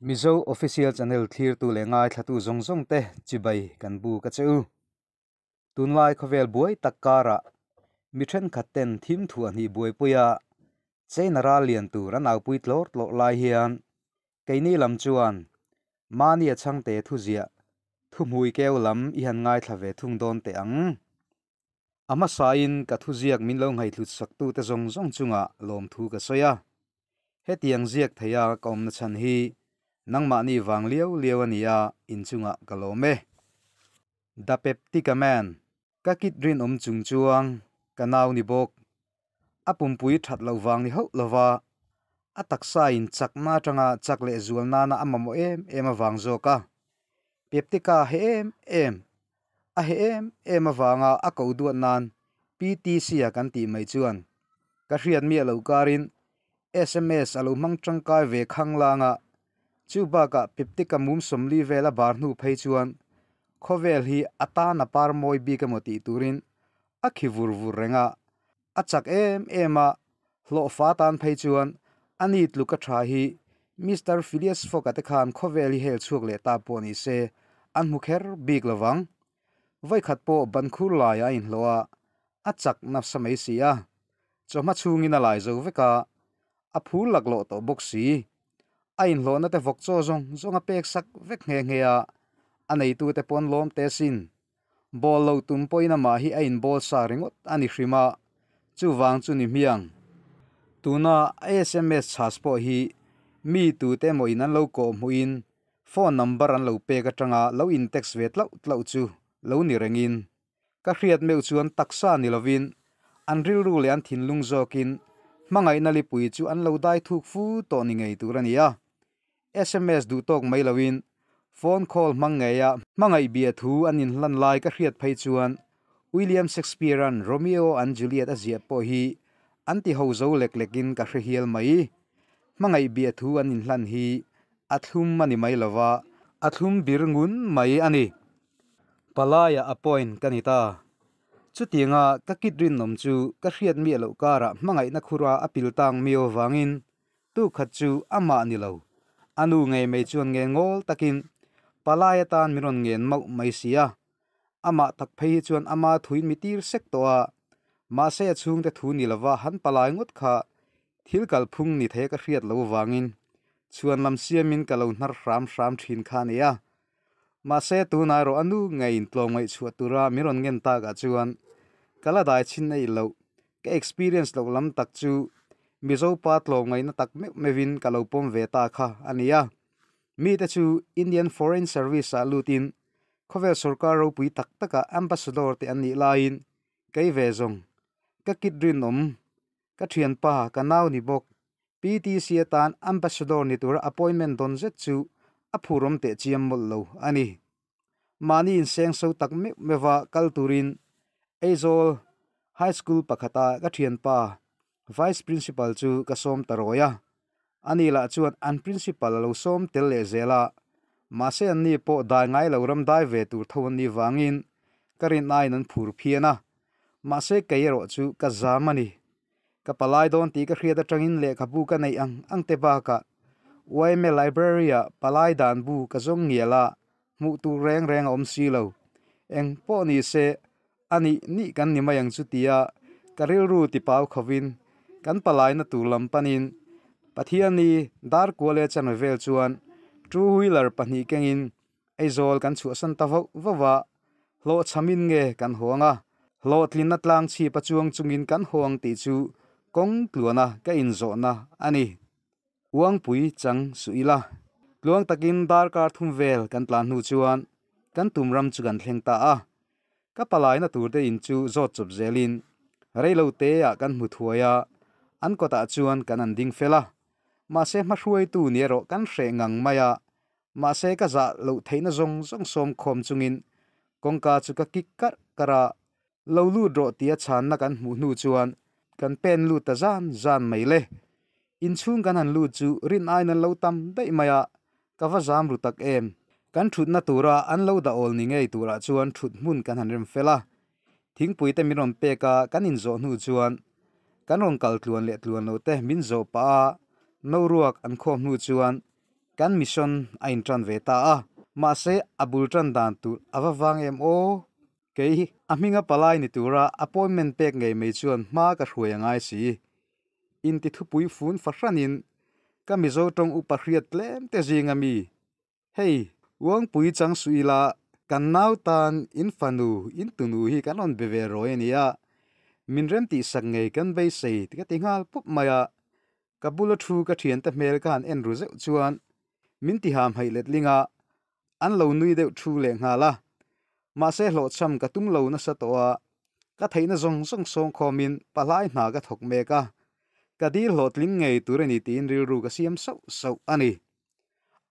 mizo official channel thir tu le ngai thatu zong zong te chibai kan bu ka cheu tun lai khovel buai takara mi then khatten thim thu ani buai puya chainara lian tu ran au pui tlor tlo lai hian keini lam chuan mani achang te thu zia thu mui keo lam i han ngai thlave thung don te ang ama sain ka thu ziak min long hai thut sak tu te zong zong chunga lom thu ka soya he tiang ziak thaya kom na chan hi nang ma ni wang liao liao ania inchunga kalome da peptic amen ka kit rin om chung chuang kanau ni bok apum pui that lo wang ni ho lova atak sa in chak na tanga chak le zual na na amamo em em awang zo ka peptica he em em a he em em awanga a ko duat nan PTC a kan ti mai chuan ka hriat mi lo karin SMS alo mang tangkai ve khang langa จูบากะปิปติกมุมสมลีเวลบาร์นูเไยชวนขวเวลฮีอตานปาร์มอยบีกมติตูรินอักขิวูรูเรงะอาจักเอมเอมาหลอกฟาตานเไยชวนอันนี้ลูกกระชมิสเตอร์ฟิลิสฟกัตคานขวเวลฮีเฮลชวกเลตาปวนิเซอันมุขเคร์บีกลวังไว้ขัดโปบันคูลายอินโลอาอจัะนับสมัยเสียจอมาชูงินอะไรจเวิกาอภูหลักโลตบุกซี ain lo na te vok cho zong zong a pek sak vek nghe nghe a anei tu te pon lom te sin bo lo tum po ina ma hi ain bo sa ringot ani hrima chu wang chu ni miang tu na sms chas po hi mi tu te mo ina lo ko mu number an lo pe ka tanga lo in text vet lo tlo chu lo me chu an taksa ni an ril ru le an thin lung pui chu an lo dai thuk to ni ngei tu rania SMS du tok mai lawin phone call mangaya mangai bia thu anin lan lai ka hriat phai chuan William Shakespeare an Romeo and Juliet azia po hi anti ho zo lek lekin ka hriel mai mangai bia thu anin lan hi athum mani mai lawa athum birngun mai ani palaya appoint kanita chutinga kakit rin nomchu ka hriat mi lo kara mangai na khura apil tang mi owangin tu khachu ama ani lawa anu nge mei chuan nge ngol takin palaya tan miron ngen mau mai sia ama tak phei hi chuan ama thuin mitir sek to a ma se chung te thu ni lawa han palai ngot kha thil kal phung ni the ka hriat lo wangin chuan lam siamin kalo hnar ram ram thin kha ne ya ma se tu na ro anu ngai in tlom ngai chu tura miron ngen ta ga chuan kala dai chin nei lo ka experience lo lam tak chu mizo pat lo ngai na tak me mevin ka lo pom ve ta kha ania mi te chu indian foreign service a lutin khovel sarkar ro pui tak taka ambassador te ani lain kai ve zong ka kit rin om ka thian pa ka naw ni bok PTC e tan ambassador ni tur appointment don zet chu aphurom te chiam mol lo ani mani in seng so tak me mewa kalturin aizol high school pakhata ka thian pa vice principal chu ka som taroya anila chuan an principal lo som tel le zela ma se an ni po dai ngai lo ram dai ve tur thon ni wangin karin nai nan phur phiana ma se kairo chu ka zamani ka palai don ti ka k hriata tangin le k h a b u ka nei ang ang te ba ka waime l i b r a r y a palai dan bu ka zong n g i e l a mu tu reng reng om si lo eng po ni se ani ni kan ni mayang chu tia karil ru ti pau k h a w i n kan palai na tu lam panin pathiani dar kuale chan vel chuan two wheeler pahnih kengin aizol kan chu san tavok wawa lo chamin nge kan honga lo tlin atlang chi pachuang chungin kan hong ti chu kong tluana ka in zona ani uang pui chang suila luang takin dar kar thum vel kan tlan nu chuan kan tumram chu gan thleng ta a ka palai na tur te in chu zot chup zelin rei lo te a kan mu thuaya an kawtah chuan kan an ding fela mahse hmahruai tu ni ro kan hre ngang maia mahse ka zah lo theihna zawng zawng sawm khawm chungin kawngka chu ka kik kar kara ah. lo lu drawh tia channa kan hmuh hnu chuan kan pen lu ta zan zan mei le in inchung kan han lu chu rin ain an lo tam dei maya ka va zam ru tak em kan thut na tura an lo da ol ni ngei tura ah chuan thut hmun kan han rem fela thingpui te mi rom pe ka kan in zo hnu chuan kan rawn kal tluan leh tluan lo te min zo pa a no ruak an khom hnu chuan kan mission a in tran ve ta a ma se abul tran dan tu awa wang em o ke aminga palai ni tura appointment pek ngei me chuan ma ka hruai e ngai si in ti thu pui fun fahranin ka mi zo tong u pahriat tlem te zinga mi hey wang pui chang suila kan nau tan in fanu in tunu hi kan on beve roi e ania min rem ti sak ngei kan vei sei ti ka ti ngal pup maya ka bula thu ka thian ta mel kan en ru zeu chuan min ti ham hai let linga an lo nui deuh thu le nga la ma se hlo cham ka tum lo na sa to a ka thaina zong zong song kho min palai na ka thok me ka ka dil lot ngay ngei tur ni tin ril ru ka siam sau sau ani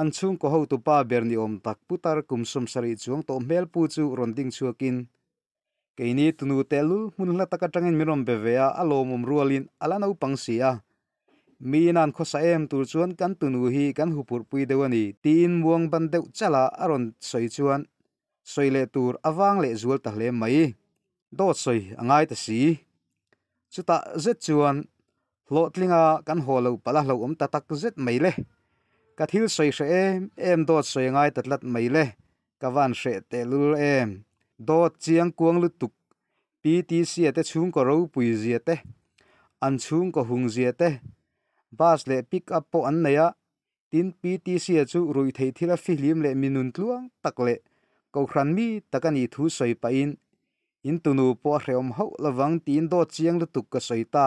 an chung ko ho tu pa ber ni om tak putar kum sum sari chuang to mel pu chu ronding chuakin cái này keini tunu telu munhla takatangin mirom bevea alomom rualin alanau pangsia mi nan kho sa em tur chuan kan tunu hi kan hupur pui dewani tin muang ban deuh chala aron soi chuan soi le tur awang le zual ta hle mai do soi angai ta si chuta zet chuan lotlinga kan holo pala hlo om tatak zet mai le ka thil soi se em em do soi ngai tatlat mai le ka van se telul em do chiang kuang lu tuk PTC ate chung ko ro pui ziate an chung ko hung ziate bus le pick up po an neya tin PTC chu rui thei thila filim le minun tluang tak le ko khran mi takani thu soi pa in in tunu po hreom ho lawang tin do chiang lu tuk ka soi ta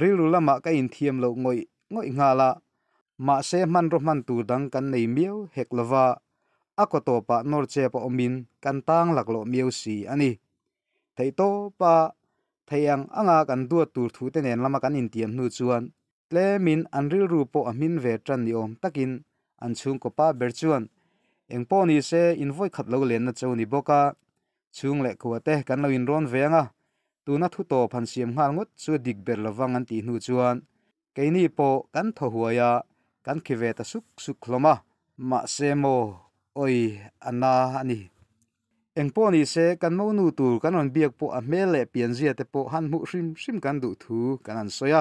rilu lama ka in thiam lo ngoi ngoi nga la ma se man ro man tu dang kan nei miau hek lawa akoto pa norche pa omin kantang laklo miusi ani theito pa theyang anga kan du tu thu te nen lama kan in tiam nu chuan tle min anril ru po amin ve tran ni om takin an chung ko pa ber chuan eng po ni se in voi khat lo len na chu ni boka chung le ko te kan lo in ron ve anga tu na thu to phan siam ngal ngut chu dik ber an ti nu chuan kei ni po kan tho kan khi suk suk khloma ma se mo โอ้ยอันนาอันนี้เองพ่อนี่เสกันมูนูตูกันนนเบียกปุ่อเมลเปลี่ยนเสียแต่ปุ่หันมุชิมชิมกันดูทูกันนันซอย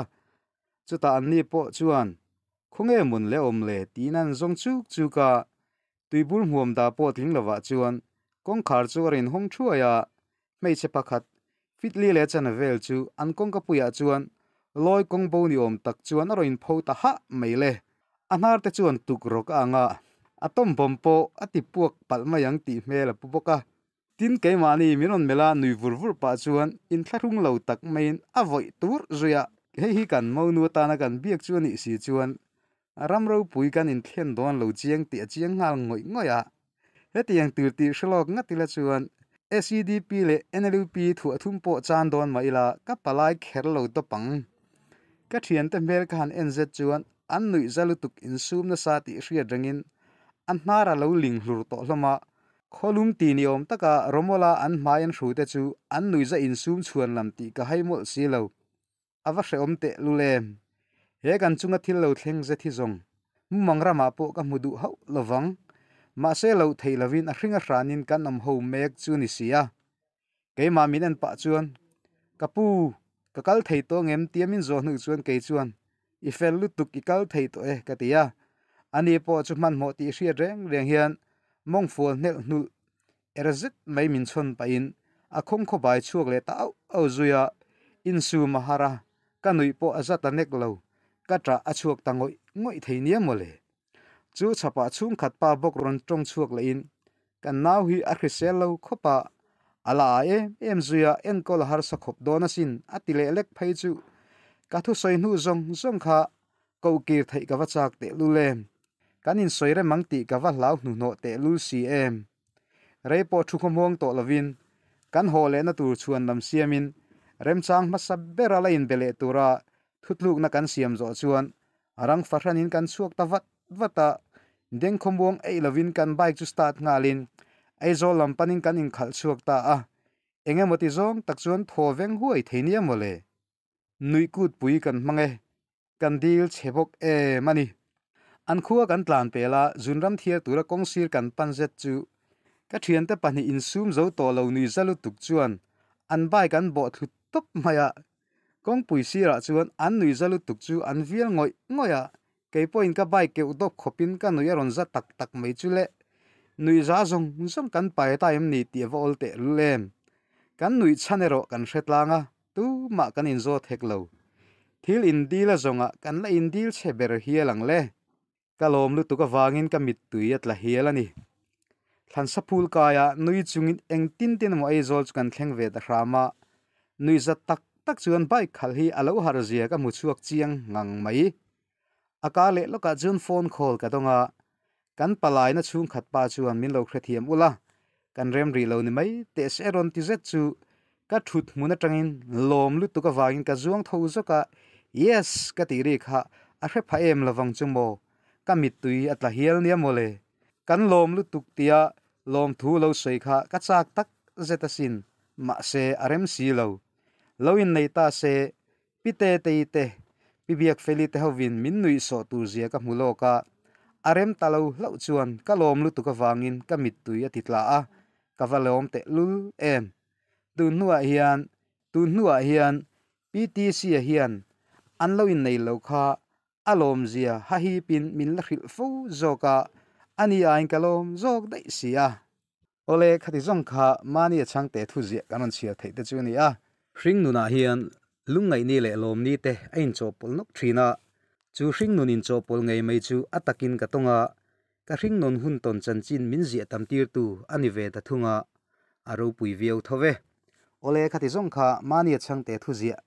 จุดตาอันนี้ปุ่วนคงเอมุนเลอมเลตีนันซงจกจูกาตุยบุญหัวมดาปุ่ทิ้งละวะจวนกงขาดจรวนห้องช่วย่าไม่ใช่ปากัดฟิตลีเลจันเวลจูอันกงกับปุยาจวนลอยกงบูนิอมตักจวนอรอยนพูตาฮะไม่เลอันนา้์เตจวนตุกรกอ่างอ่ะ atom po, ati puak palma yang ti hmel a pupoka tin ke mani minon mela nui vurvur pa chuan in tharung lo tak main avoi tur zuya hei hi kan mo nu ta na kan biak chuan i si chuan ram ro pui kan in thlen don lo chiang ti a chiang ngal ngoi ngoi a he ti yang tur ti shlok nga ti la chuan SEDP le NLP thu athum po chan don mai la ka palai kher lo to pang ka thian te mel kan NZ chuan an nui zalutuk in sum na sa ti hria drangin an hnara lo ling hlur to hloma kholum ti ni om taka romola an hmai an hrute chu an nuiza in sum chuan lam ti ka haimol si lo awa hre om te lu lem he kan chunga thil lo thleng ze thi zong mu mangra ma po ka mudu hau lovang ma se lo thei lovin a hringa hranin kan am ho mek chu ni sia ke ma min an pa chuan kapu kakal thei to ngem tiamin zo hnu chuan ke chuan i fel lu tuk ikal thei to e eh katia อันนี้พอชุมันหมดทีเสียแรงเรียงเฮียนมองฟัวเนลนูเอรสิตไม่มินชนไปอินอาคงขบาไปช่วงเลต้าเอาจุยอินสูมหาระกันนุยพออาจัตเนกเลวก็ตราอชวงตังอยงอยเทียนี้มาเลยจู่ชาปะชุ่มขัดป้าบกรนตรงช่วงเลอินกันน่าวิอาคิเซลเลวขบาป้าอาลาเอเอ็มจุยเอ็นกอลฮาร์สกบโดนสินอัติเล็กไปจู่กัทุสัยนุ่จงจงขากูเกียร์ไทกับวัชากเตลูเล่ kanin soire mangti kawa lau nu no te lu si em re po thu khom hong to lovin kan ho le na tur chuan nam siamin rem chang ma sab be ra lain bele tura thutluk na kan siam zo chuan arang phahran in kan suak tawat wata deng khom wong ei lovin kan bike chu start ngalin ai zo lam panin kan in khal suak ta a enge moti zong tak chuan tho veng huai theiniam wale nui kut pui kan mange kandil chebok e mani an khua kan tlan pela zunram thia tura kongsir kan panjet chu ka thian te pani insum zo to lo ni zalu tuk chuan an bai kan bo thu top maya kong pui sira chuan an nui zalu tuk chu an vial ngoi ngoya ke point ka bai ke udok khopin ka noi ron za tak tak mai chu le nui za zong zong kan pai ta em ni ti vol te lem kan nui chanero kan hretlanga tu ma kan in zo thek lo thil in dil zonga kan la in dil che ber hialang le กลมลุตุกวางินกมิดตุยัดละเฮียละนี่ทันสพูลกายนุยจุงินเองตินตินมวยจอลกันแข่งเวทครามะนุยจะตักตักจวนไปขลิอัลลูฮาร์เซียกับมุชวกจียงงังไมมอากาเลลูกจุนฟอนคอลกัตงะกันปลายนะชุงขัดปาจวนมินโลครเทียมอุล่ะกันเรียนรีเลวนี่ไมมเตสเอรอนติเซจูกัดชุดมุนตรังินลมลุตุกวางินกับจวงทูซกะ yes กัตีริกฮะอะเฟพเยมละวังจุโม kamit tui atla hiel nia mole kan lom lu tuk tia lom thu lo sei kha ka chak tak zeta sin ma se arem si lo lo in nei ta se pite te te pibiak feli te hovin min nui so tu zia ka mulo ka arem talo lo chuan ka lom lu tuka wangin kamit tui atitla a ka valom te lul em tu nuwa hian tu nuwa hian ptc hian an lo in nei lo kha alom zia ha hi pin min la khil fo zoka ani ain kalom zok dai sia ole khati zong kha mani chang te thu zia kanon sia thei te chu ni a hring nuna hian lungai ni le lom ni te ain cho pol nok thina chu hring nun in cho pol ngai mai chu atakin ka tonga ka hring non hun ton chan chin min zia tam tir tu ani ve ta thunga aro pui viau thove ole khati zong kha mani chang te thu zia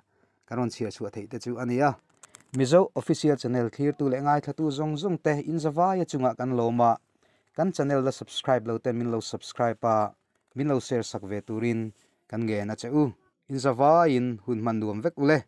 karon sia chu thei te chu ania mizo official channel thlir tu le ngai thatu zong zong te in zawaya chunga kan loma kan channel la subscribe lo te min lo subscribe pa min lo share sak ve turin kan nge na che u in zawa in hun man duam vek ule